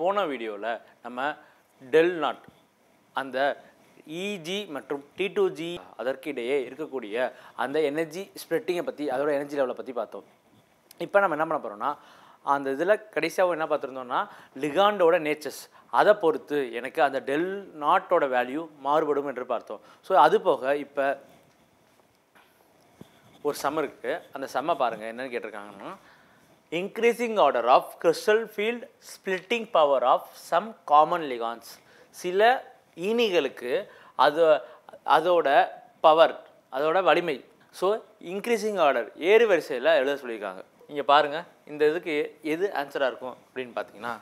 போன வீடியோவில் நம்ம டெல் நாட் அந்த இஜி e மற்றும் டி டூ ஜி அதற்கிடையே இருக்கக்கூடிய அந்த எனர்ஜி ஸ்ப்ரெட்டிங்கை பற்றி அதோட எனர்ஜி லெவலை பற்றி பார்த்தோம் இப்போ நம்ம என்ன பண்ண போகிறோம்னா அந்த இதில் கடைசியாகவும் என்ன பார்த்துருந்தோம்னா லிகாண்டோட நேச்சர்ஸ் அதை பொறுத்து எனக்கு அந்த டெல் நாட்டோட வேல்யூ மாறுபடும் என்று பார்த்தோம் ஸோ அது போக இப்போ ஒரு சம் இருக்குது அந்த செம்மை பாருங்கள் என்னென்னு கேட்டிருக்காங்கன்னா increasing order of crystal field splitting power of some common ligands சில ஈனிகளுக்கு அது அதோட பவர் அதோட வலிமை ஸோ இன்க்ரீஸிங் ஆர்டர் ஏறு வரிசையில் எழுத சொல்லியிருக்காங்க இங்கே பாருங்கள் இந்த இதுக்கு எது ஆன்சராக இருக்கும் அப்படின்னு பார்த்தீங்கன்னா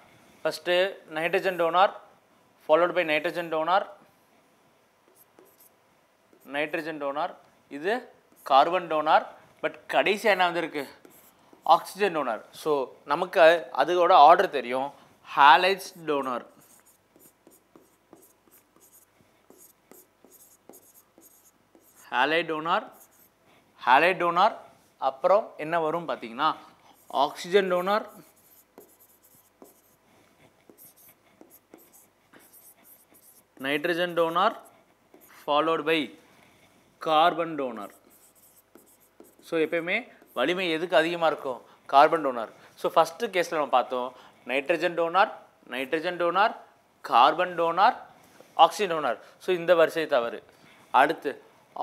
first nitrogen donor followed by nitrogen donor nitrogen donor இது கார்பன் டோனார் பட் கடைசியாக என்ன வந்திருக்கு ஆக்சிஜன் டோனர் ஸோ நமக்கு அதோட ஆர்டர் தெரியும் halides donor halide donor halide donor அப்புறம் என்ன வரும் பார்த்தீங்கன்னா oxygen donor nitrogen donor followed by carbon donor so எப்பயுமே வலிமை எதுக்கு அதிகமாக இருக்கும் கார்பன் டோனார் ஸோ ஃபஸ்ட்டு கேஸில் நம்ம பார்த்தோம் nitrogen donor nitrogen donor carbon donor oxygen donor so இந்த வரிசை தவறு அடுத்து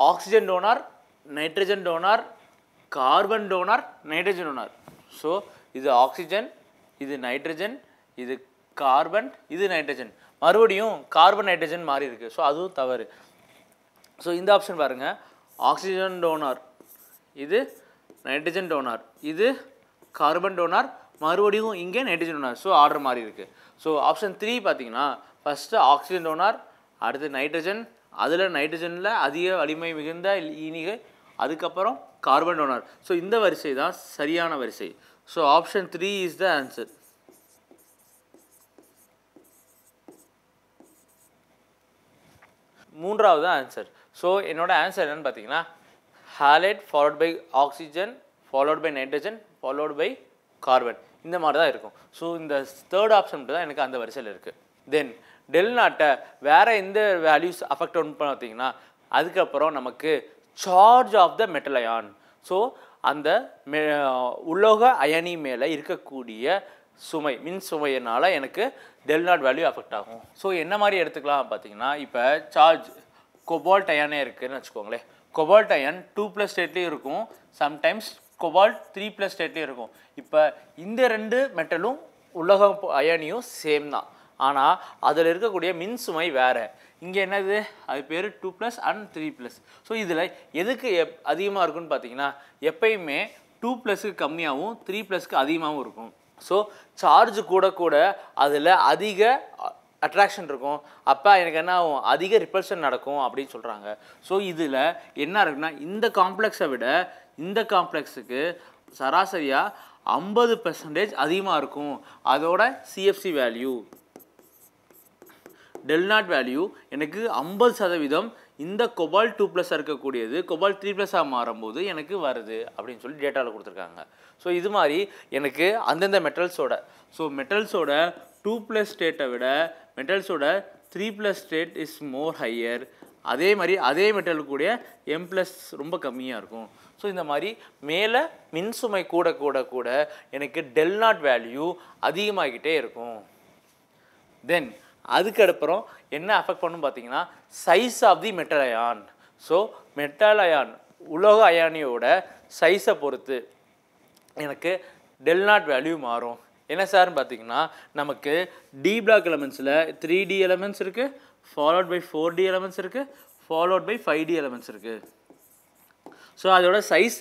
oxygen donor nitrogen donor carbon donor nitrogen donor so இது ஆக்சிஜன் இது நைட்ரஜன் இது கார்பன் இது நைட்ரஜன் மறுபடியும் கார்பன் நைட்ரஜன் மாறி இருக்குது ஸோ அதுவும் தவறு ஸோ இந்த ஆப்ஷன் பாருங்கள் ஆக்சிஜன் டோனார் இது நைட்ரஜன் டோனார் இது கார்பன் டோனார் மறுபடியும் இங்கே நைட்ரஜன் டோனார் ஸோ ஆர்டர் மாதிரி இருக்குது ஸோ ஆப்ஷன் த்ரீ பார்த்தீங்கன்னா ஃபஸ்ட்டு ஆக்சிஜன் டோனார் அடுத்து நைட்ரஜன் அதில் நைட்ரஜனில் அதிக வலிமை மிகுந்த இனிகை அதுக்கப்புறம் கார்பன் டோனார் ஸோ இந்த வரிசை தான் சரியான வரிசை so option three is the answer மூன்றாவது ஆன்சர் ஸோ என்னோடய ஆன்சர் என்னென்னு பார்த்தீங்கன்னா halide followed by oxygen followed by nitrogen followed by carbon இந்த மாதிரி தான் இருக்கும் ஸோ இந்த தேர்ட் ஆப்ஷன் மட்டும் தான் எனக்கு அந்த வரிசையில் இருக்குது தென் டெல் நாட்டை வேறு எந்த வேல்யூஸ் அஃபெக்ட் ஒன்று பார்த்தீங்கன்னா அதுக்கப்புறம் நமக்கு charge of the metal ion so அந்த மெ உலோக அயனி மேலே இருக்கக்கூடிய சுமை மின் சுமையினால் எனக்கு டெல் நாட் வேல்யூ அஃபெக்ட் ஆகும் ஸோ என்ன மாதிரி எடுத்துக்கலாம் பார்த்தீங்கன்னா இப்போ சார்ஜ் கொபால்ட் அயானே இருக்குதுன்னு வச்சுக்கோங்களேன் கொபால்ட் அயன் டூ ப்ளஸ் ஸ்டேட்லேயும் இருக்கும் சம்டைம்ஸ் கொபால்ட் த்ரீ ப்ளஸ் ஸ்டேட்லேயும் இருக்கும் இப்போ இந்த ரெண்டு மெட்டலும் உலகம் அயனியும் சேம் தான் ஆனால் அதில் இருக்கக்கூடிய மின் சுமை வேறு இங்கே என்னது அது பேர் two plus and three plus so இதில் எதுக்கு எப் அதிகமாக இருக்குன்னு பார்த்தீங்கன்னா எப்பயுமே டூ ப்ளஸ்க்கு கம்மியாகவும் த்ரீ ப்ளஸ்க்கு அதிகமாகவும் இருக்கும் ஸோ சார்ஜ் கூட கூட அதில் அதிக அட்ராக்ஷன் இருக்கும் அப்போ எனக்கு என்ன ஆகும் அதிக ரிப்பல்ஷன் நடக்கும் அப்படின்னு சொல்கிறாங்க ஸோ இதில் என்ன இருக்குன்னா இந்த காம்ப்ளெக்ஸை விட இந்த காம்ப்ளெக்ஸுக்கு சராசரியாக ஐம்பது பெர்சன்டேஜ் அதிகமாக இருக்கும் அதோட சிஎஃப்சி வேல்யூ டெல்நாட் வேல்யூ எனக்கு ஐம்பது சதவீதம் இந்த கொபால் டூ ப்ளஸ்ஸாக இருக்கக்கூடியது கொபால் த்ரீ ப்ளஸ்ஸாக மாறும்போது எனக்கு வருது அப்படின்னு சொல்லி டேட்டாவில் கொடுத்துருக்காங்க ஸோ இது மாதிரி எனக்கு அந்தந்த மெட்டல்ஸோட ஸோ மெட்டல்ஸோட டூ ப்ளஸ் ஸ்டேட்டை விட மெட்டல்ஸோட three plus state is more higher அதே மாதிரி அதே மெட்டலுக்குடைய எம் ப்ளஸ் ரொம்ப கம்மியாக இருக்கும் ஸோ இந்த மாதிரி மேலே மின்சுமை கூட கூட கூட எனக்கு டெல் நாட் வேல்யூ அதிகமாகிட்டே இருக்கும் தென் அதுக்கப்புறம் என்ன அஃபெக்ட் பண்ணணும்னு பார்த்தீங்கன்னா size of the metal ion so metal ion உலோக அயானியோட சைஸை பொறுத்து எனக்கு டெல் நாட் வேல்யூ மாறும் என்ன சார்னு பார்த்தீங்கன்னா நமக்கு டி பிளாக் எலமெண்ட்ஸில் த்ரீ டி எலமெண்ட்ஸ் இருக்குது followed by four D elements இருக்குது followed by five D elements இருக்குது ஸோ அதோட சைஸ்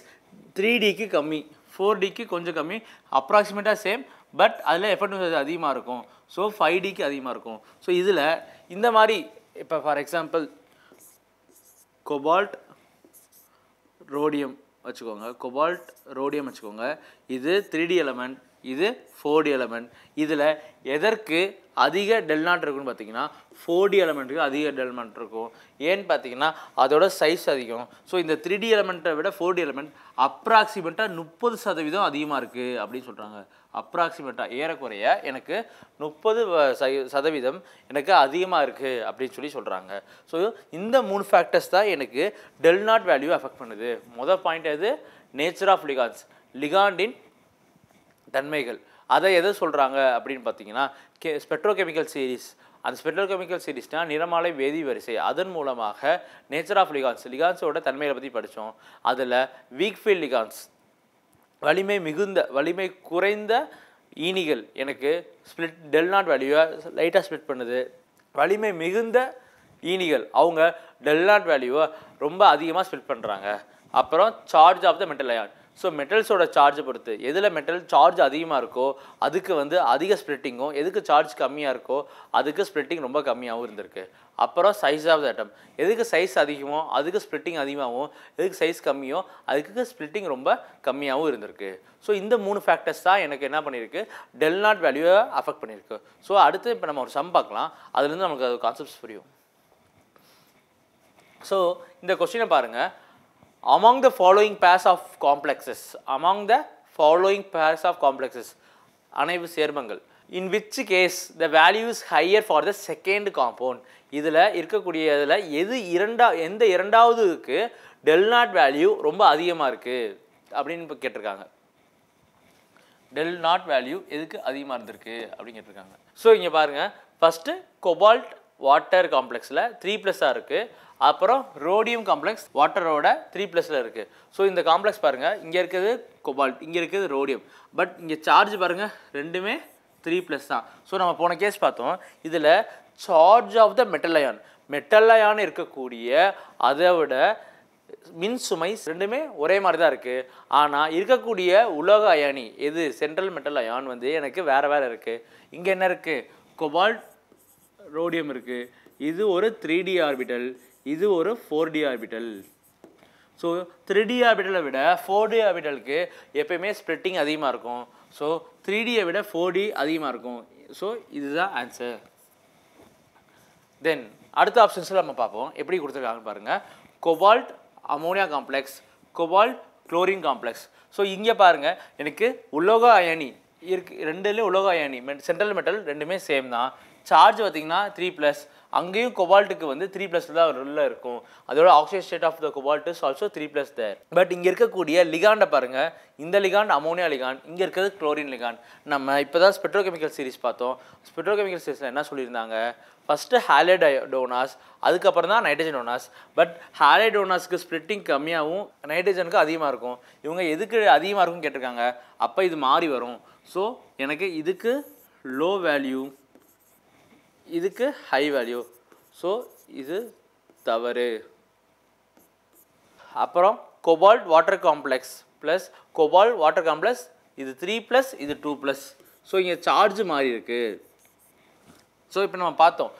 த்ரீ டிக்கு கம்மி ஃபோர் டிக்கு கொஞ்சம் கம்மி அப்ராக்சிமேட்டாக சேம் பட் அதில் எஃபெக்டிவ் அதிகமாக இருக்கும் ஸோ ஃபைவ் டிக்கு அதிகமாக இருக்கும் ஸோ இதில் இந்த மாதிரி இப்போ ஃபார் எக்ஸாம்பிள் கொபால்ட் ரோடியம் வச்சுக்கோங்க கொபால்ட் ரோடியம் வச்சுக்கோங்க இது த்ரீ டி எலமெண்ட் இது ஃபோர்டி எலமெண்ட் இதில் எதற்கு அதிக டெல்நாட் இருக்குன்னு பார்த்தீங்கன்னா ஃபோர்டி எலமெண்ட்டுக்கு அதிக டெல்மெண்ட் இருக்கும் ஏன்னு பார்த்தீங்கன்னா அதோட சைஸ் அதிகம் ஸோ இந்த த்ரீ டி எலமெண்ட்டை விட ஃபோர்டி எலமெண்ட் அப்ராக்சிமேட்டாக முப்பது சதவீதம் அதிகமாக இருக்குது அப்படின்னு சொல்கிறாங்க அப்ராக்சிமேட்டாக ஏறக்குறைய எனக்கு முப்பது சதவீதம் எனக்கு அதிகமாக இருக்குது அப்படின்னு சொல்லி சொல்கிறாங்க ஸோ இந்த மூணு ஃபேக்டர்ஸ் தான் எனக்கு டெல்நாட் வேல்யூ அஃபெக்ட் பண்ணுது மொதல் பாயிண்ட் அது நேச்சர் ஆஃப் லிகான்ஸ் லிகாண்டின் தன்மைகள் அதை எதை சொல்கிறாங்க அப்படின்னு பார்த்தீங்கன்னா கே ஸ்பெட்ரோகெமிக்கல் சீரீஸ் அந்த ஸ்பெட்ரோகெமிக்கல் சீரீஸ்னால் நிறமாலை வேதி வரிசை அதன் மூலமாக நேச்சர் ஆஃப் லிகான்ஸ் லிகான்ஸோட தன்மைகளை பற்றி படித்தோம் அதில் வீக் ஃபீல் லிகான்ஸ் வலிமை மிகுந்த வலிமை குறைந்த ஈனிகள் எனக்கு ஸ்ப்ளிட் டெல் நாட் வேல்யூவை லைட்டாக ஸ்ப்ளிட் பண்ணுது வலிமை மிகுந்த ஈனிகள் அவங்க டெல் நாட் வேல்யூவை ரொம்ப அதிகமாக ஸ்பிளிட் பண்ணுறாங்க அப்புறம் charge of the metal ion so மெட்டல்ஸோட சார்ஜை பொறுத்து எதில் மெட்டல் சார்ஜ் அதிகமாக இருக்கோ அதுக்கு வந்து அதிக ஸ்ப்ளிட்டிங்கும் எதுக்கு சார்ஜ் கம்மியாக இருக்கோ அதுக்கு ஸ்ப்ரிட்டிங் ரொம்ப கம்மியாகவும் இருந்திருக்கு அப்புறம் சைஸ் ஆஃப் த ஐட்டம் எதுக்கு சைஸ் அதிகமோ அதுக்கு ஸ்ப்ரிட்டிங் அதிகமாகவும் எதுக்கு சைஸ் கம்மியோ அதுக்கு ஸ்ப்ரிட்டிங் ரொம்ப கம்மியாகவும் இருந்திருக்கு ஸோ இந்த மூணு ஃபேக்டர்ஸ் தான் எனக்கு என்ன பண்ணியிருக்கு டெல் நாட் வேல்யூவை அஃபெக்ட் பண்ணியிருக்கு ஸோ அடுத்து இப்போ நம்ம ஒரு சம் பார்க்கலாம் அதுலேருந்து நமக்கு அது கான்செப்ட்ஸ் புரியும் ஸோ இந்த கொஸ்டினை பாருங்கள் among the following pairs of complexes among the following pairs of complexes அனைவு சேர்மங்கள் in which case the values higher for the second compound இதில் இருக்கக்கூடிய இதில் எது இரண்டா எந்த இரண்டாவதுக்கு டெல் நாட் வேல்யூ ரொம்ப அதிகமாக இருக்குது அப்படின்னு இப்போ கேட்டிருக்காங்க டெல் நாட் வேல்யூ எதுக்கு அதிகமாக இருந்திருக்கு அப்படின்னு கேட்டிருக்காங்க ஸோ இங்கே பாருங்கள் ஃபஸ்ட்டு கொபால்ட் வாட்டர் காம்ப்ளெக்ஸில் த்ரீ ப்ளஸ்ஸாக இருக்குது அப்புறம் ரோடியம் காம்ப்ளெக்ஸ் வாட்டரோட த்ரீ ப்ளஸில் இருக்குது ஸோ இந்த காம்ப்ளெக்ஸ் பாருங்கள் இங்கே இருக்கிறது கொபால்ட் இங்கே இருக்கிறது ரோடியம் பட் இங்கே சார்ஜ் பாருங்கள் ரெண்டுமே த்ரீ ப்ளஸ் தான் ஸோ நம்ம போன கேஸ் பார்த்தோம் இதில் charge of the metal ion metal ion இருக்கக்கூடிய அதை விட மின் சுமை ரெண்டுமே ஒரே மாதிரி தான் இருக்குது ஆனால் இருக்கக்கூடிய உலோக அயானி எது சென்ட்ரல் மெட்டல் அயான் வந்து எனக்கு வேறு வேறு இருக்குது இங்கே என்ன இருக்குது கொபால்ட் ரோடியம் இருக்குது இது ஒரு த்ரீ டி ஆர்பிட்டல் இது ஒரு four D orbital so three D ஆர்பிட்டலை விட ஃபோர் டி ஆர்பிட்டலுக்கு எப்பயுமே ஸ்ப்ளிட்டிங் அதிகமாக இருக்கும் ஸோ த்ரீ டியை விட ஃபோர் டி அதிகமாக இருக்கும் ஸோ இதுதான் ஆன்சர் தென் அடுத்த ஆப்ஷன்ஸில் நம்ம பார்ப்போம் எப்படி கொடுத்துருக்காங்கன்னு பாருங்கள் cobalt ammonia complex cobalt chlorine complex so இங்கே பாருங்கள் எனக்கு உலோக அயனி இருக்கு ரெண்டுலேயும் உலோக அயனி சென்ட்ரல் மெட்டல் ரெண்டுமே சேம் தான் சார்ஜ் பார்த்திங்கன்னா த்ரீ ப்ளஸ் அங்கேயும் கொபால்ட்டுக்கு வந்து த்ரீ ப்ளஸ் தான் உள்ள இருக்கும் அதோட oxygen state of the cobalt is also three plus there but இங்கே இருக்கக்கூடிய லிகாண்டை பாருங்கள் இந்த லிகாண்ட் அமோனியா லிகாண்ட் இங்கே இருக்கிறது குளோரின் லிகாண்ட் நம்ம இப்போ தான் ஸ்பெட்ரோகெமிக்கல் சீரிஸ் பார்த்தோம் ஸ்பெட்ரோகெமிக்கல் சீரிஸில் என்ன சொல்லியிருந்தாங்க ஃபஸ்ட்டு ஹாலடோனாஸ் அதுக்கப்புறம் தான் நைட்ரஜன் டோனாஸ் பட் ஹாலைடோனாஸ்க்கு ஸ்ப்ளிட்டிங் கம்மியாகவும் நைட்ரஜனுக்கு அதிகமாக இருக்கும் இவங்க எதுக்கு அதிகமாக இருக்கும்னு கேட்டிருக்காங்க அப்போ இது மாறி வரும் ஸோ எனக்கு இதுக்கு லோ வேல்யூ இதுக்கு ஹை வேல்யூ ஸோ இது தவறு அப்புறம் cobalt water complex plus cobalt water complex இது த்ரீ ப்ளஸ் இது டூ ப்ளஸ் ஸோ இங்கே சார்ஜ் மாறி இருக்குது ஸோ இப்போ நம்ம பார்த்தோம்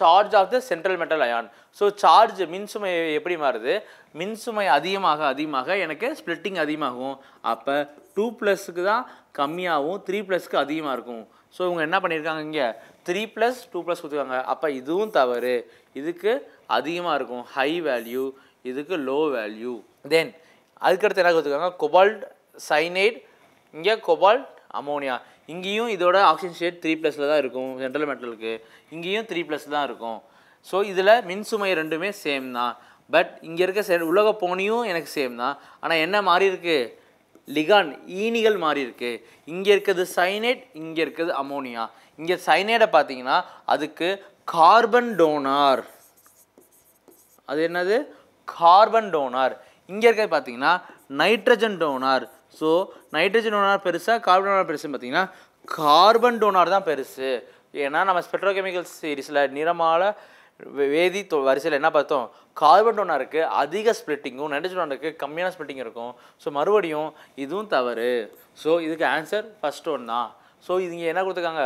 charge of the central metal ion so charge மின்சுமை எப்படி மாறுது மின்சுமை அதிகமாக அதிகமாக எனக்கு ஸ்ப்ளிட்டிங் அதிகமாகும் அப்போ டூ ப்ளஸ்க்கு தான் கம்மியாகவும் த்ரீ ப்ளஸ்க்கு அதிகமாக இருக்கும் ஸோ இவங்க என்ன பண்ணியிருக்காங்க இங்கே த்ரீ ப்ளஸ் டூ ப்ளஸ் கொடுத்துருக்காங்க அப்போ இதுவும் தவறு இதுக்கு அதிகமாக இருக்கும் ஹை வேல்யூ இதுக்கு லோ வேல்யூ தென் அதுக்கடுத்து என்ன கொடுத்துருக்காங்க கொபால்ட் சைனைட் இங்கே கொபால்ட் அமோனியா இங்கேயும் இதோட ஆக்சிஜன் ஷேட் த்ரீ ப்ளஸில் தான் இருக்கும் ஜென்ரல் மெட்டலுக்கு இங்கேயும் த்ரீ ப்ளஸ் தான் இருக்கும் ஸோ இதில் மின்சுமை ரெண்டுமே சேம் தான் பட் இங்கே இருக்க சே உலக போனியும் எனக்கு சேம் தான் ஆனால் என்ன மாறி இருக்குது லிகான் ஈனிகள் மாறி இருக்குது இங்கே இருக்கிறது சைனைட் இங்கே இருக்கிறது அமோனியா இங்கே சைனைடை பார்த்தீங்கன்னா அதுக்கு கார்பன் டோனார் அது என்னது கார்பன் டோனார் இங்கே இருக்கிறது பார்த்தீங்கன்னா nitrogen donor so nitrogen donor பெருசாக கார்பன் டோனார் பெருசுன்னு பார்த்தீங்கன்னா கார்பன் டோனார் தான் பெருசு ஏன்னா நம்ம ஸ்பெட்ரோகெமிக்கல் சீரீஸில் நிறமால வேதி வரிசையில் என்ன பார்த்தோம் கார்பன் டோனாருக்கு அதிக ஸ்ப்ளிட்டிங்கும் நைட்ரஜன் டோனாக இருக்குது கம்மியான ஸ்ப்ளிட்டிங் இருக்கும் ஸோ மறுபடியும் இதுவும் தவறு ஸோ இதுக்கு ஆன்சர் ஃபஸ்ட் ஒன் தான் ஸோ இது இங்கே என்ன கொடுத்துருக்காங்க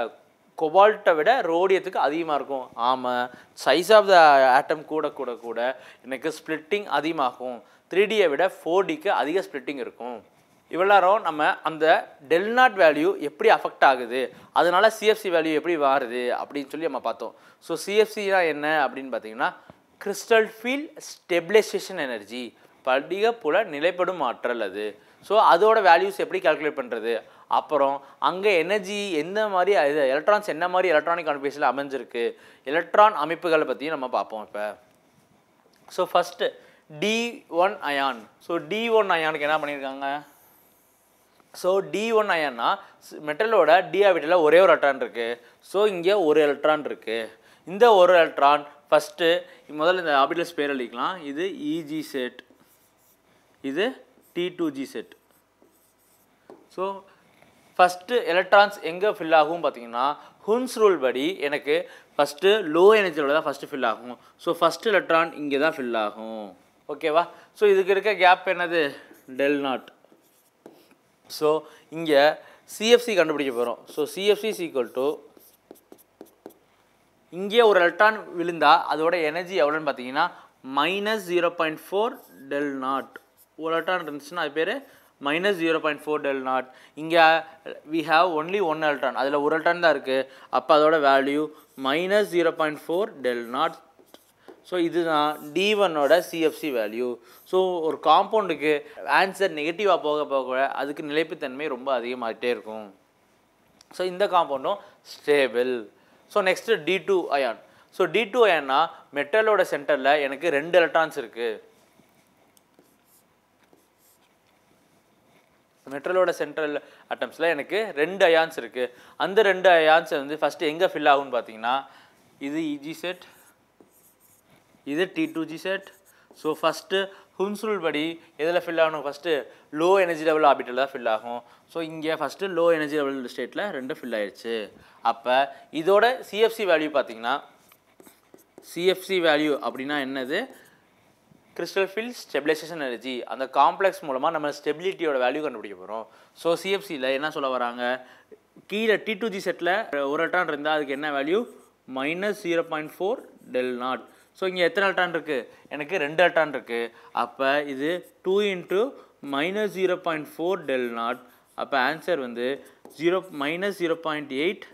கொபால்ட்டை விட ரோடியத்துக்கு அதிகமாக இருக்கும் ஆமாம் சைஸ் ஆஃப் த ஆட்டம் கூட கூட கூட எனக்கு ஸ்ப்ளிட்டிங் அதிகமாகும் த்ரீ டியை விட ஃபோர் டிக்கு அதிக ஸ்ப்ளிட்டிங் இருக்கும் இவ்வளோ நம்ம அந்த டெல் நாட் வேல்யூ எப்படி அஃபெக்ட் ஆகுது அதனால் சிஎஃப்சி வேல்யூ எப்படி வருது அப்படின்னு சொல்லி நம்ம பார்த்தோம் ஸோ சிஎஃப்சினா என்ன அப்படின்னு பார்த்தீங்கன்னா கிறிஸ்டல் ஃபீல் ஸ்டெபிலைசேஷன் எனர்ஜி படிக புல நிலைப்படும் ஆற்றல் அது ஸோ அதோட வேல்யூஸ் எப்படி கால்குலேட் பண்ணுறது அப்புறம் அங்கே எனர்ஜி எந்த மாதிரி இது எலக்ட்ரான்ஸ் என்ன மாதிரி எலக்ட்ரானிக் கன்ஃபியூஷனில் அமைஞ்சிருக்கு எலக்ட்ரான் அமைப்புகளை பற்றியும் நம்ம பார்ப்போம் இப்போ so first d one ion so d one அயானுக்கு என்ன பண்ணியிருக்காங்க ஸோ டி ஒன் அயான்னா மெட்டலோட டி ஆவிட்டில் ஒரே ஒரு எலக்ட்ரான் இருக்குது ஸோ இங்கே ஒரு எலக்ட்ரான் இருக்குது இந்த ஒரு எலக்ட்ரான் ஃபஸ்ட்டு முதல்ல இந்த ஆபிட்டல்ஸ் பேர் எழுதிக்கலாம் இது இஜி e செட் இது d two g set so first electrons எங்கே ஃபில் ஆகும் பார்த்தீங்கன்னா ஹுன்ஸ் ரூல் படி எனக்கு ஃபஸ்ட்டு லோ எனர்ஜியோட தான் ஃபஸ்ட்டு ஃபில் ஆகும் ஸோ ஃபஸ்ட்டு எலக்ட்ரான் இங்கே தான் ஃபில் ஆகும் ஓகேவா ஸோ இதுக்கு இருக்க கேப் என்னது டெல் நாட் ஸோ இங்கே சிஎஃப்சி கண்டுபிடிக்க போகிறோம் ஸோ சிஎஃப்சி ஈக்குவல் டு இங்கே ஒரு எலக்ட்ரான் விழுந்தால் அதோட எனர்ஜி எவ்வளோன்னு பார்த்தீங்கன்னா minus zero point four del nought ஒரு எலக்ட்ரான் இருந்துச்சுன்னா அது பேர் minus zero minus four del nought இங்கே we have only one electron அதில் ஒரு electron தான் இருக்குது அப்போ அதோட value minus zero minus four del not so இதுதான் டி ஒன்னோட சிஎஃப்சி வேல்யூ ஸோ ஒரு காம்பவுண்டுக்கு ஆன்சர் நெகட்டிவாக போக போக அதுக்கு நிலைப்புத்தன்மை ரொம்ப அதிகமாகிட்டே இருக்கும் ஸோ இந்த காம்பவுண்டும் stable so next d two ion so d two அயான்னா மெட்டலோட சென்டரில் எனக்கு ரெண்டு எலக்ட்ரான்ஸ் இருக்குது மெட்ரலோட சென்ட்ரல் அட்டம்ஸில் எனக்கு ரெண்டு அயான்ஸ் இருக்குது அந்த ரெண்டு அயான்ஸ் வந்து ஃபஸ்ட்டு எங்கே ஃபில் ஆகும்னு பார்த்தீங்கன்னா இது இஜி e செட் இது d two g set so first ஹுன்சுல் படி எதில் ஃபில் ஆகணும் ஃபஸ்ட்டு லோ எனர்ஜி லெவல் ஆபிட்டில் தான் ஃபில் ஆகும் ஸோ இங்கே ஃபஸ்ட்டு லோ எனர்ஜி லெவல் ஸ்டேட்டில் ரெண்டு ஃபில் ஆயிடுச்சு அப்போ இதோட சிஎஃப்சி வேல்யூ பார்த்தீங்கன்னா சிஎஃப்சி வேல்யூ அப்படின்னா என்னது கிறிஸ்டல் ஃபில் ஸ்டெபிலைசேஷன் எனர்ஜி அந்த காம்ப்ளெக்ஸ் மூலமாக நம்ம ஸ்டெபிலிட்டியோட வேல்யூ கண்டுபிடிக்க போகிறோம் ஸோ சிஎஃப்சியில் என்ன சொல்ல வராங்க கீழே டி டூ ஜி செட்டில் ஒரு எலக்ட்ரான் இருந்தால் அதுக்கு என்ன value minus zero point four del not so இங்கே எத்தனை எலக்ட்ரான் இருக்குது எனக்கு ரெண்டு எலக்ட்ரான் இருக்குது அப்போ இது two into minus zero point four del not அப்போ ஆன்சர் வந்து zero minus zero point eight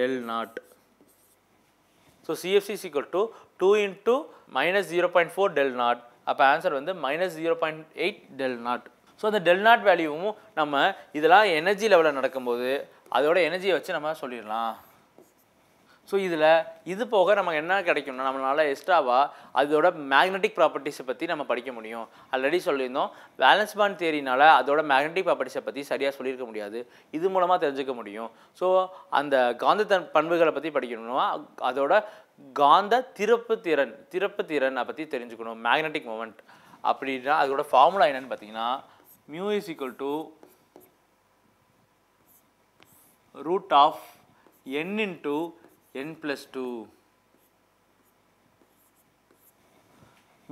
del not so CFC is two two into minus zero point four del not அப்போ ஆன்சர் வந்து minus zero point eight del not so அந்த del nought வேல்யூவும் நம்ம இதெல்லாம் energy லெவலில் நடக்கும்போது அதோட எனர்ஜியை வச்சு நம்ம சொல்லிடலாம் ஸோ இதில் இது போக நமக்கு என்ன கிடைக்கும்னா நம்மளால் எக்ஸ்ட்ராவாக அதோட மேக்னெட்டிக் ப்ராப்பர்ட்டிஸை பற்றி நம்ம படிக்க முடியும் ஆல்ரெடி சொல்லியிருந்தோம் பேலன்ஸ் பாண்ட் தேரினால் அதோட மேக்னெட்டிக் ப்ராப்பர்ட்டிஸை பற்றி சரியாக சொல்லியிருக்க முடியாது இது மூலமாக தெரிஞ்சுக்க முடியும் ஸோ அந்த காந்த தன் பண்புகளை பற்றி படிக்கணும்னா அதோட காந்த திறப்பு திறன் திறப்பு திறனை பற்றி தெரிஞ்சுக்கணும் மேக்னெட்டிக் மூமெண்ட் அப்படின்னா அதோட ஃபார்முலா என்னென்னு பார்த்தீங்கன்னா mu is equal to root of n into n plus two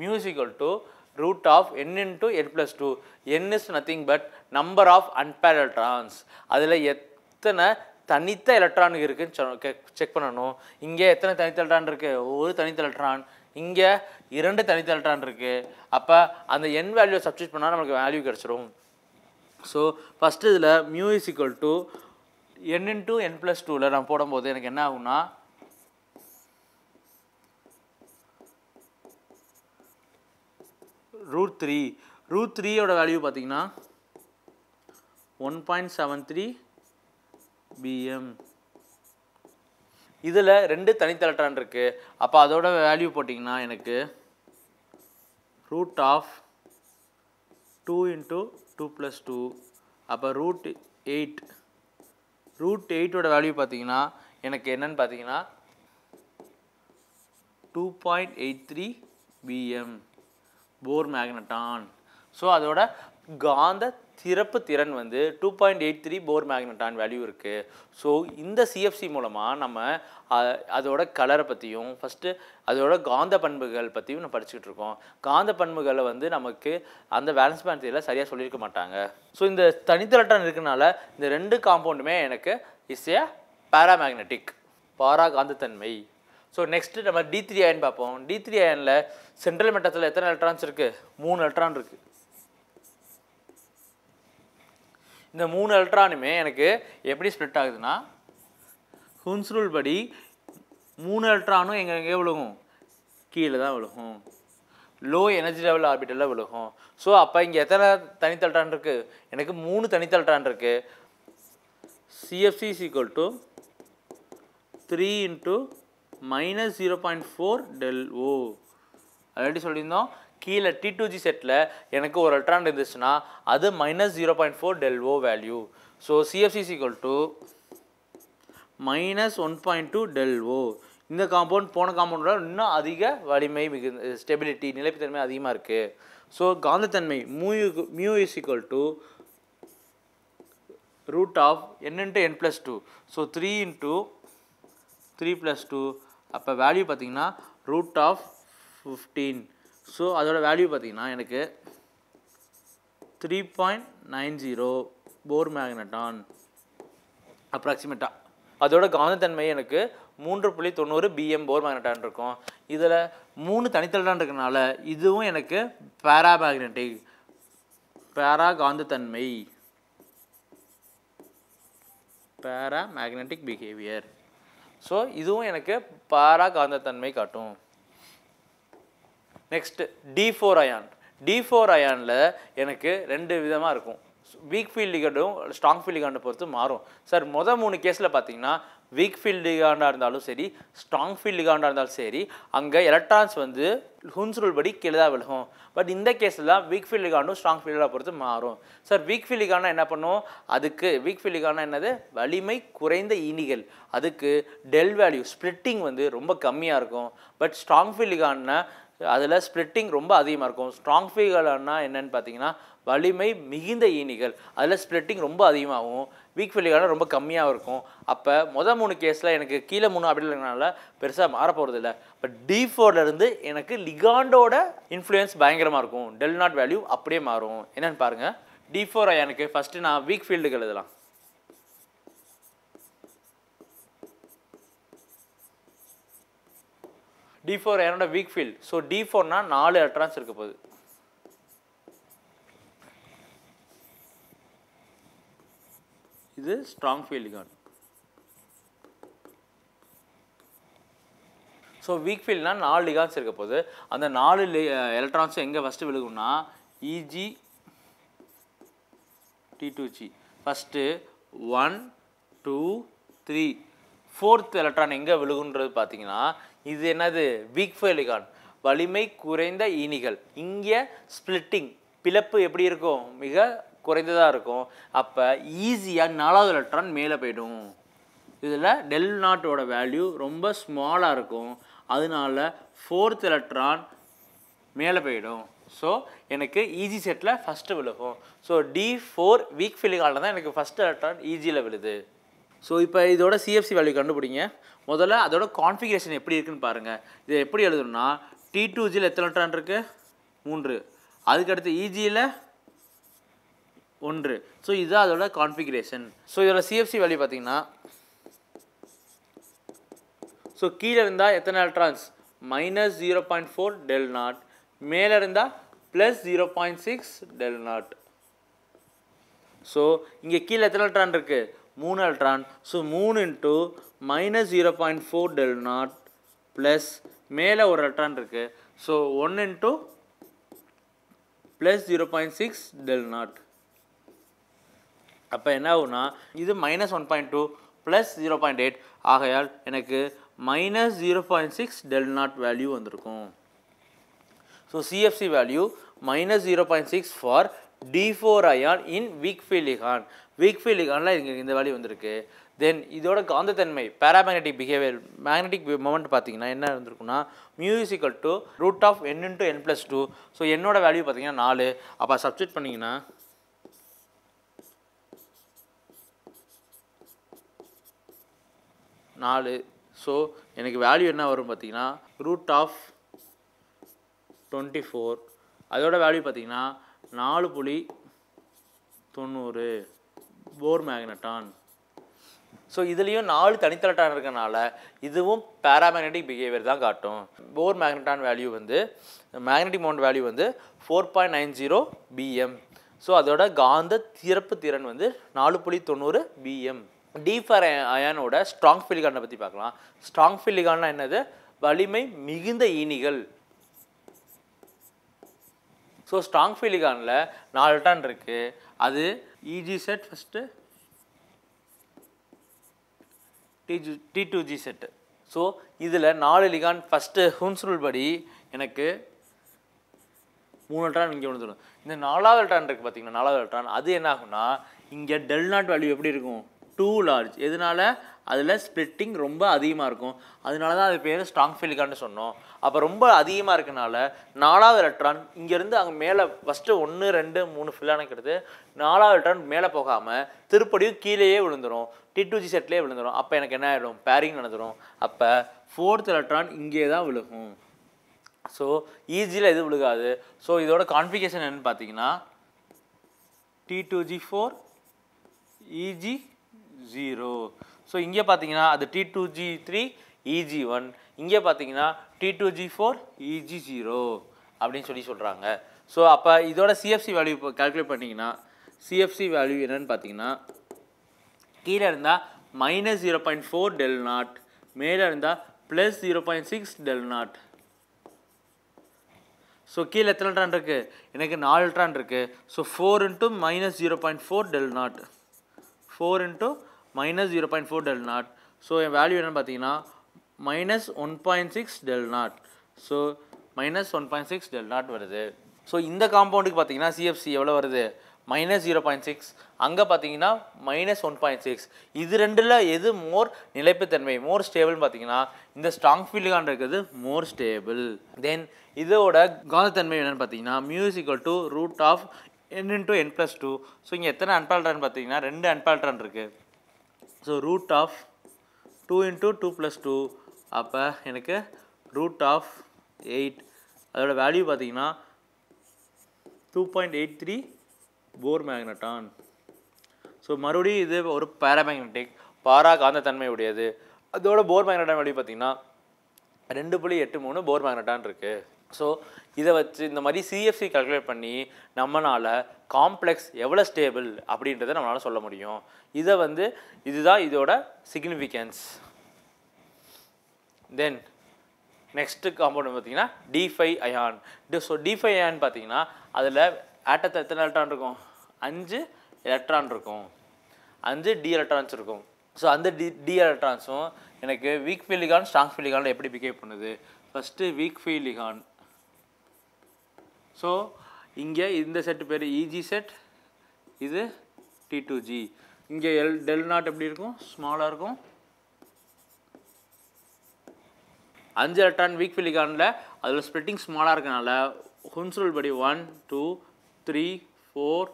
mu is equal is root of n into n n two n is is but number of of unpaired அதில் எத்தனை தனித்த இருக்குதுன்னு சொ check பண்ணணும் இங்கே எத்தனை தனித்த எலக்ட்ரான் இருக்குது ஒரு தனித்த எலக்ட்ரான் இங்கே இரண்டு தனித்த எலக்ட்ரான் இருக்குது அப்போ அந்த என் வேல்யூ சப்ஸ்டியூட் பண்ணால் நமக்கு வேல்யூ கிடச்சிரும் ஸோ ஃபஸ்ட்டு இதில் mu is equal two n two n plus டூவில் நான் போடும்போது எனக்கு என்ன ஆகும்னா ரூட் த்ரீ ரூட் த்ரீயோட வேல்யூ பார்த்தீங்கன்னா one point seven three BM இதில் ரெண்டு தனித்தலட்டான் இருக்குது அப்போ அதோட வேல்யூ போட்டிங்கன்னா எனக்கு root of two into two plus two அப்போ ரூட் எயிட் ரூட் எயிட்டோட வேல்யூ பார்த்தீங்கன்னா எனக்கு என்னன்னு பார்த்தீங்கன்னா two point eight three BM Bohr magneton so அதோட காந்த திறப்பு திறன் வந்து two point eight three Bohr magneton value இருக்குது ஸோ இந்த சிஎஃப்சி மூலமாக நம்ம அதோட கலரை பற்றியும் ஃபஸ்ட்டு அதோட காந்த பண்புகள் பற்றியும் நம்ம படிச்சுக்கிட்டு இருக்கோம் காந்த பண்புகளை வந்து நமக்கு அந்த வேலன்ஸ் பேண்ட் சரியாக சொல்லியிருக்க மாட்டாங்க ஸோ இந்த தனித்திரட்டன் இருக்கனால இந்த ரெண்டு காம்பவுண்டுமே எனக்கு இஸ் பேராமேக்னட்டிக் பாரா காந்தத்தன்மை ஸோ நெக்ஸ்ட்டு நம்ம டி த்ரீ அயன் பார்ப்போம் டி த்ரீ அயனில் சென்ட்ரல் மெட்டத்தில் எத்தனை எலக்ட்ரான்ஸ் இருக்குது மூணு எலக்ட்ரான் இருக்குது இந்த மூணு அல்ட்ரானுமே எனக்கு எப்படி ஸ்ப்ளிட் ஆகுதுன்னா ஹுன்ஸ் ரூல் படி மூணு அல்ட்ரானும் எங்கே எங்கே விழுகும் கீழே தான் விழுகும் லோ எனர்ஜி லெவல் ஆர்பிட்டலில் விழுகும் ஸோ அப்போ இங்கே எத்தனை தனித்தல்ட்ரான் இருக்குது எனக்கு மூணு தனித்தல்ட்ரான் இருக்குது CFC is equal to three into minus zero point four del o எப்படி சொல்லியிருந்தோம் கீழே டி டூ ஜி செட்டில் எனக்கு ஒரு அல்ட்ரான் இருந்துச்சுன்னா அது minus zero point four o value so CFC is equal to minus one point two o இந்த compound போன காம்பவுண்டோட இன்னும் அதிக வலிமை மிகு ஸ்டெபிலிட்டி நிலைப்புத்தன்மை அதிகமாக இருக்குது ஸோ காந்தத்தன்மை mu mu is equal to root of n into n plus two so three into three plus two அப்போ வேல்யூ பார்த்தீங்கன்னா ரூட் ஆஃப் ஃபிஃப்டீன் ஸோ அதோடய வேல்யூ பார்த்திங்கன்னா எனக்கு three point nine zero Bohr magneton அப்ராக்சிமேட்டாக அதோட காந்தத்தன்மை எனக்கு மூன்று புள்ளி தொண்ணூறு பிஎம் போர் மேக்னட்டான் இருக்கும் இதில் மூணு தனித்தலான் இருக்கிறனால இதுவும் எனக்கு பேரா மேக்னட்டிக் பேரா காந்தத்தன்மை பேரா மேக்னட்டிக் பிஹேவியர் ஸோ இதுவும் எனக்கு பாரா காந்தத்தன்மை காட்டும் next d four ion d four அயானில் எனக்கு ரெண்டு விதமாக இருக்கும் வீக் ஃபீல்ட் ஸ்ட்ராங் ஃபீல்ட் பொறுத்து மாறும் சார் மொதல் மூணு கேஸில் பார்த்தீங்கன்னா வீக் ஃபீல்ட் இருந்தாலும் சரி ஸ்ட்ராங் ஃபீல்ட் இருந்தாலும் சரி அங்கே எலக்ட்ரான்ஸ் வந்து ஹுன்ஸ் ரூல் படி கீழே தான் விழுகும் பட் இந்த கேஸில் வீக் ஃபீல்டு லிகாண்டும் ஸ்ட்ராங் ஃபீல்டாக பொறுத்து மாறும் சார் வீக் ஃபீல்ட் என்ன பண்ணுவோம் அதுக்கு வீக் ஃபீல்ட் என்னது வலிமை குறைந்த இனிகள் அதுக்கு டெல் வேல்யூ ஸ்ப்ளிட்டிங் வந்து ரொம்ப கம்மியாக இருக்கும் பட் ஸ்ட்ராங் ஃபீல்ட் அதில் ஸ்ப்ளிட்டிங் ரொம்ப அதிகமாக இருக்கும் ஸ்ட்ராங் ஃபீகள்னா என்னென்னு பார்த்தீங்கன்னா வலிமை மிகுந்த ஈனிகள் அதில் ஸ்ப்ளிட்டிங் ரொம்ப அதிகமாகவும் வீக் ஃபெயிலியர்லாம் ரொம்ப கம்மியாக இருக்கும் அப்போ மொதல் மூணு கேஸில் எனக்கு கீழே மூணு அப்படி இல்லைனால பெருசாக மாற இல்லை இப்போ டி ஃபோர்லேருந்து எனக்கு லிகாண்டோட இன்ஃப்ளூயன்ஸ் பயங்கரமாக இருக்கும் டெல் நாட் வேல்யூ அப்படியே மாறும் என்னென்னு பாருங்கள் டி ஃபோர் எனக்கு ஃபஸ்ட்டு நான் வீக் ஃபீல்டுகள் எழுதலாம் டி ஃபோர் யாரோட வீக் ஃபீல்ட் ஸோ டி ஃபோர்னால் நாலு எலக்ட்ரான்ஸ் இருக்க போகுது இது ஸ்ட்ராங் ஃபீல்டு கான் ஸோ வீக் ஃபீல்ட்னால் நாலு லிகான்ஸ் இருக்க போது அந்த நாலு எலக்ட்ரான்ஸும் எங்கே ஃபஸ்ட்டு விழுகும்னா e g d two g first one two three fourth electron எங்கே விழுகுன்றது பார்த்தீங்கன்னா இது என்னது வீக் ஃபெலிகான் வலிமை குறைந்த இனிகள் இங்கே ஸ்பிளிட்டிங் பிளப்பு எப்படி இருக்கும் மிக குறைந்ததாக இருக்கும் அப்போ ஈஸியாக நாலாவது எலக்ட்ரான் மேலே போய்டும் இதில் டெல் நாட்டோட வேல்யூ ரொம்ப ஸ்மாலாக இருக்கும் அதனால ஃபோர்த் எலக்ட்ரான் மேலே போயிடும் ஸோ எனக்கு ஈஸி செட்டில் ஃபஸ்ட்டு விழுகும் ஸோ டி ஃபோர் வீக் ஃபில்லிங்கால தான் எனக்கு ஃபஸ்ட் எலக்ட்ரான் ஈஸியில் விழுது ஸோ இப்போ இதோட சிஎஃப்சி வேல்யூ கண்டுபிடிங்க முதல்ல அதோட கான்ஃபிகரேஷன் எப்படி இருக்குன்னு பாருங்கள் இதை எப்படி எழுதணும்னா டி டூ ஜியில் எத்தனை எலக்ட்ரான் இருக்குது மூன்று அதுக்கடுத்து இஜியில் e ஒன்று ஸோ இதுதான் அதோட கான்ஃபிகரேஷன் ஸோ இதோட சிஎஃப்சி வேல்யூ பார்த்தீங்கன்னா ஸோ கீழே இருந்தால் எத்தனை electrons minus zero point four del not மேலே இருந்தால் plus zero point six del not so இங்கே கீழே எத்தனை எலக்ட்ரான் இருக்குது மூணு எலக்ட்ரான் ஸோ மூணு into minus zero point four del naught plus மேலே ஒரு எலக்ட்ரான் இருக்குது so one into plus zero point six del not அப்போ என்ன ஆகுனா இது minus one point two plus zero point eight ஆகையால் எனக்கு minus zero point six del not value வந்திருக்கும் so CFC value minus zero point six for d four ion in weak வீக்ஃபிலிகானில் இங்கே இந்த வேல்யூ வந்திருக்கு தென் இதோட காந்தத்தன்மை பேராமேக்னெட்டிக் பிஹேவியர் மேக்னெட்டிக் மூமெண்ட் பார்த்தீங்கன்னா என்ன இருந்திருக்குன்னா mu is equal to root of n two n plus two so என்னோட வேல்யூ பார்த்தீங்கன்னா நாலு அப்போ சப்ஜெக்ட் பண்ணிங்கன்னா நாலு ஸோ எனக்கு வேல்யூ என்ன வரும் பார்த்தீங்கன்னா ரூட் ஆஃப் டுவெண்ட்டி ஃபோர் அதோட வேல்யூ பார்த்தீங்கன்னா நாலு புள்ளி தொண்ணூறு போர் மேக்னட்டான் ஸோ இதுலேயும் நாலு தனித்தலட்டான் இருக்கனால இதுவும் பேராமேக்னட்டிக் பிஹேவியர் தான் காட்டும் போர் மேக்னட்டான் வேல்யூ வந்து மேக்னட்டிக் மவுண்ட் வேல்யூ வந்து four point nine zero BM so அதோட காந்த திறப்பு திறன் வந்து நாலு புள்ளி தொண்ணூறு பிஎம் டீஃபர் அயனோட ஸ்ட்ராங் ஃபிலிகானை பற்றி பார்க்கலாம் ஸ்ட்ராங் ஃபிலிகான்னா என்னது வலிமை மிகுந்த ஈனிகள் ஸோ ஸ்ட்ராங் ஃபீலிகானில் நாலு டன் இருக்குது அது e g set first d g d two g set so இதில் நாலு லிகான் ஃபஸ்ட்டு ஹூன்ஸ் ரூல் படி எனக்கு மூணு டான் இங்கே விழுந்துடும் இந்த நாலாவது டான் இருக்குது பார்த்தீங்கன்னா நாலாவது டான் அது என்ன ஆகும்னா இங்கே டெல் நாட் வேல்யூ எப்படி இருக்கும் டூ லார்ஜ் எதனால் அதில் ஸ்ப்ளிட்டிங் ரொம்ப அதிகமாக இருக்கும் அதனால தான் அது பேர் ஸ்ட்ராங் ஃபீலிகான்னு சொன்னோம் அப்போ ரொம்ப அதிகமாக இருக்கனால நாலாவது எலக்ட்ரான் இங்கேருந்து அங்கே மேலே ஃபஸ்ட்டு ஒன்று ரெண்டு மூணு ஃபில்லான கிடையாது நாலாவது எலக்ட்ரான் மேலே போகாமல் திருப்படியும் கீழேயே விழுந்துடும் டி டூ ஜி செட்லேயே விழுந்துடும் அப்போ எனக்கு என்ன ஆகிடும் பேரிங் நடந்துடும் அப்போ ஃபோர்த் எலக்ட்ரான் இங்கே தான் விழுகும் ஸோ ஈஸியில் எது விழுகாது ஸோ இதோட கான்ஃபிகேஷன் என்னென்னு பார்த்தீங்கன்னா D two g four e g e zero so இங்கே பார்த்தீங்கன்னா அது d two g three e g one இங்கே பார்த்தீங்கன்னா D two g four e g zero அப்படின்னு சொல்லி சொல்கிறாங்க ஸோ அப்போ இதோட சிஎஃப்சி வேல்யூ இப்போ கால்குலேட் பண்ணிங்கன்னா சிஎஃப்சி வேல்யூ என்னென்னு பார்த்தீங்கன்னா கீழே இருந்தால் minus zero point four del not மேலே இருந்தால் plus zero point six del not so கீழே எத்தனை ட்ரான் இருக்குது எனக்கு நாலு ட்ரான் இருக்குது so four into minus zero point four del nought four into minus zero point four del not so என் வேல்யூ என்னென்னு பார்த்தீங்கன்னா minus one point six del not so minus one point six del nought வருது so இந்த காம்பவுண்டுக்கு பார்த்தீங்கன்னா CFC எவ்வளோ வருது minus zero point six அங்கே பார்த்தீங்கன்னா மைனஸ் ஒன் பாயிண்ட் சிக்ஸ் இது ரெண்டில் எது மோர் நிலைப்புத்தன்மை மோர் ஸ்டேபிள்னு பார்த்தீங்கன்னா இந்த ஸ்ட்ராங் ஃபீல்டுக்கான இருக்கிறது மோர் ஸ்டேபிள் தென் இதோட காந்தத்தன்மை என்னென்னு பார்த்தீங்கன்னா mu is equal to root of n into n plus two so இங்கே எத்தனை அன்பால்ட்ரான் பார்த்தீங்கன்னா ரெண்டு அன்பால்ட்ரான் இருக்குது so root of two into two plus two அப்போ எனக்கு ரூட் ஆஃப் எயிட் அதோட வேல்யூ பார்த்தீங்கன்னா two point eight three Bohr magneton so மறுபடியும் இது ஒரு பேராமேக்னட்டிக் பாரா காந்தத்தன்மை உடையது அதோட போர் மேக்னட்டான் வேல்யூ பார்த்தீங்கன்னா ரெண்டு புள்ளி எட்டு மூணு போர் மேக்னட்டான் இருக்குது ஸோ இதை வச்சு இந்த மாதிரி சிஎஃப்சி கால்குலேட் பண்ணி நம்மளால் காம்ப்ளெக்ஸ் எவ்வளோ ஸ்டேபிள் அப்படின்றத நம்மளால் சொல்ல முடியும் இதை வந்து இதுதான் இதோட சிக்னிஃபிகன்ஸ் தென் நெக்ஸ்ட்டு காம்பவுண்ட் பார்த்தீங்கன்னா d five ion so d five ion பார்த்தீங்கன்னா அதில் ஆட்டத்தை எத்தனை எலக்ட்ரான் இருக்கும் அஞ்சு எலக்ட்ரான் இருக்கும் அஞ்சு டி எலக்ட்ரான்ஸ் இருக்கும் ஸோ அந்த டி டி எலக்ட்ரான்ஸும் எனக்கு வீக் ஃபீலிகான் ஸ்ட்ராங் ஃபீலிகான் எப்படி பிகேவ் பண்ணுது ஃபஸ்ட்டு வீக் ஃபீலிகான் ஸோ இங்கே இந்த செட்டு பேர் இஜி செட் இது டி டூ ஜி இங்கே எல் டெல் நாட் எப்படி இருக்கும் ஸ்மாலாக இருக்கும் அஞ்சு எலக்ட்ரான் வீக் பிலிகானில் அதில் ஸ்ப்ளிட்டிங் ஸ்மாலாக இருக்கனால ஹுன்சுரல் படி one two three four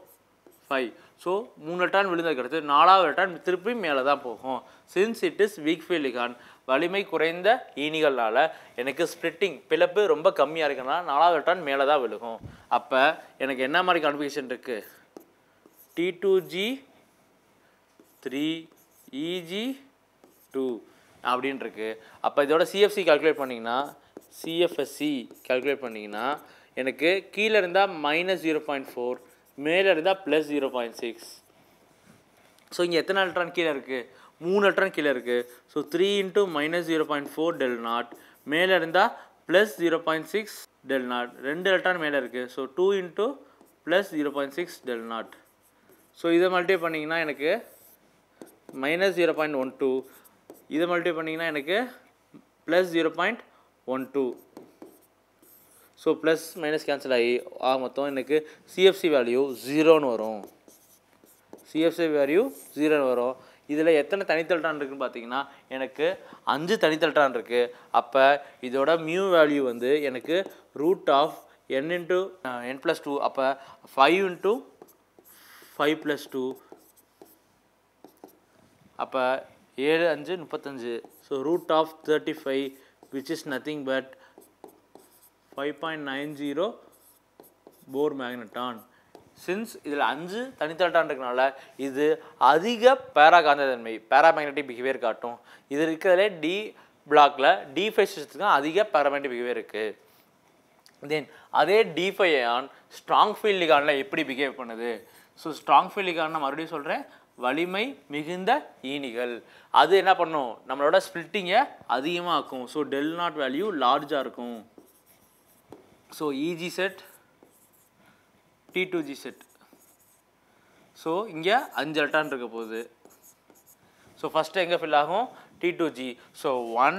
five so மூணு எலக்ட்ரான் விழுந்ததுக்கு அடுத்து நாலாவது எலக்ட்ரான் திருப்பி மேலே தான் போகும் since it is weak field ligand வலிமை குறைந்த ஈனிகளால் எனக்கு ஸ்ப்ரிட்டிங் பிளப்பு ரொம்ப கம்மியாக இருக்குன்னா நாலாவது டன் மேலே தான் விழுகும் அப்போ எனக்கு என்ன மாதிரி கான்ஃபிகேஷன் இருக்குது d two g three e g e two அப்படின்ட்டுருக்கு அப்போ இதோட சிஎஃப்சி கால்குலேட் பண்ணிங்கன்னா சிஎஃப்எஸ்சி கால்குலேட் பண்ணிங்கன்னா எனக்கு கீழே இருந்தால் மைனஸ் ஜீரோ பாயிண்ட் ஃபோர் மேலே இருந்தால் plus zero point six so இங்கே எத்தனை அல்ட்ரான் கீழே இருக்குது மூணு எலக்ட்ரான் கீழே இருக்குது so three into minus zero point four del not மேலே இருந்தால் plus zero point six del nought ரெண்டு எலக்ட்ரான் மேலே இருக்குது so two into plus zero point six del not so இதை மல்டிப்ளை பண்ணிங்கன்னா எனக்கு minus zero point one two இதை multiply பண்ணிங்கன்னா எனக்கு plus zero point one two so plus minus cancel ஆகி ஆக மொத்தம் எனக்கு சிஎஃப்சி வேல்யூ ஜீரோன்னு வரும் சிஎஃப்சி வேல்யூ ஜீரோன்னு வரும் இதில் எத்தனை தனித்தல்டான் இருக்குன்னு பார்த்தீங்கன்னா எனக்கு அஞ்சு தனித்தல்டான் இருக்குது அப்போ இதோட மியூ வேல்யூ வந்து எனக்கு root of n into n plus two அப்போ five into five plus two அப்போ ஏழு அஞ்சு முப்பத்தஞ்சு so root of thirty five which is nothing but five point nine zero Bohr magneton since இதில் அஞ்சு தனித்தாட்டான் இருக்கனால இது அதிக தன்மை பேராமேக்னட்டிக் பிஹேவியர் காட்டும் இது இருக்கிறதுலே டி பிளாக்ல டி ஃபைவ் சிஸ்டத்துக்கு அதிக பேராமேக்னட்டிக் பிஹேவியர் இருக்குது தென் அதே டி ஃபைவ் ஆன் ஸ்ட்ராங் ஃபீல்டிகானில் எப்படி பிஹேவ் பண்ணுது ஸோ ஸ்ட்ராங் ஃபீல்டிகான் மறுபடியும் சொல்கிறேன் வலிமை மிகுந்த ஈனிகள் அது என்ன பண்ணும் நம்மளோட ஸ்பிளிட்டிங்கை அதிகமாக இருக்கும் ஸோ டெல் நாட் வேல்யூ லார்ஜாக இருக்கும் so e g set t two g set so இங்கே அஞ்சு ரெட்டான் இருக்க போகுது ஸோ ஃபஸ்ட்டு எங்கே ஃபில் ஆகும் t two g so one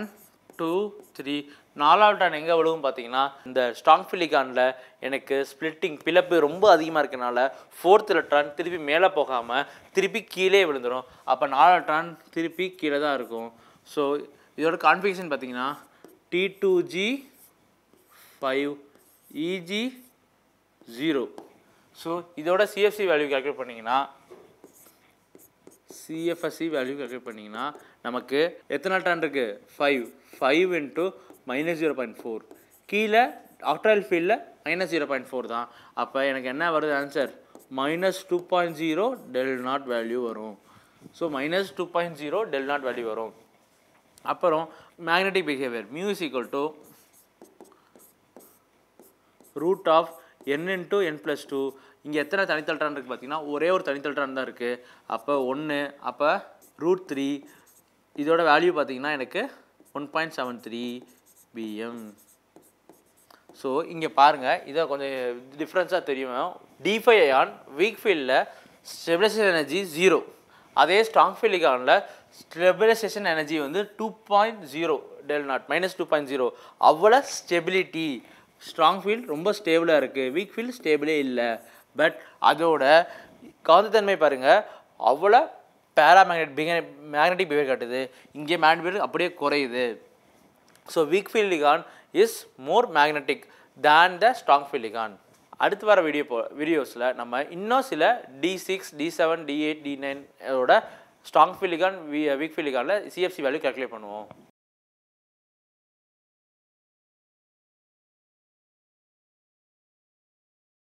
two three நாலாவது டன் எங்கே விழுவும் பார்த்தீங்கன்னா இந்த ஸ்ட்ராங் ஃபிலிகானில் எனக்கு ஸ்ப்ளிட்டிங் பிளப்பு ரொம்ப அதிகமாக இருக்கனால ஃபோர்த் எலக்ட்ரான் திருப்பி மேலே போகாமல் திருப்பி கீழே விழுந்துடும் அப்போ நாலு எலக்ட்ரான் திருப்பி கீழே தான் இருக்கும் ஸோ இதோட கான்ஃபிகேஷன் பார்த்தீங்கன்னா D two g five e g zero so இதோட சிஎஃப்சி வேல்யூ கேல்குலேட் பண்ணிங்கன்னா சிஎஃப்எஸ்சி வேல்யூ கேல்குலேட் பண்ணிங்கன்னா நமக்கு எத்தனை டான் இருக்குது five five into minus zero point four கீழே ஆக்டரல் ஃபீல்டில் மைனஸ் ஜீரோ பாயிண்ட் ஃபோர் தான் அப்போ எனக்கு என்ன வருது answer minus two point zero del not value வரும் so minus two point zero del not value வரும் அப்புறம் magnetic behaviour mu s equal to root of n two n plus two இங்கே எத்தனை தனித்தல்டான் இருக்குது பார்த்தீங்கன்னா ஒரே ஒரு தனித்தல்டான் தான் இருக்குது அப்போ ஒன்று அப்போ ரூட் த்ரீ இதோட வேல்யூ பார்த்தீங்கன்னா எனக்கு one point seven three BM so இங்கே பாருங்கள் இதை கொஞ்சம் டிஃப்ரென்ஸாக தெரியும் டிஃபை ஆன் வீக் ஃபீல்டில் ஸ்டெபிலைசேஷன் எனர்ஜி ஜீரோ அதே ஸ்ட்ராங் ஃபீல்டுக்கானில் ஸ்டெபிலைசேஷன் எனர்ஜி வந்து two point zero del nought minus two point zero அவ்வளோ ஸ்டெபிலிட்டி ஸ்ட்ராங் ஃபீல்ட் ரொம்ப ஸ்டேபிளாக இருக்குது வீக் ஃபீல்ட் ஸ்டேபிளே இல்லை பட் அதோட காந்தத்தன்மை பாருங்கள் அவ்வளோ பேரா மேக்னெட் பிக மேக்னெட்டிக் பிஹேவியர் காட்டுது இங்கே மேக்னெட் அப்படியே குறையுது so weak field ligand is more magnetic than the strong field ligand அடுத்து வர வீடியோ போ வீடியோஸில் நம்ம இன்னும் சில d six d seven d eight d அதோட strong field ligand weak field லிகானில் சிஎஃப்சி வேல்யூ கேல்குலேட் பண்ணுவோம்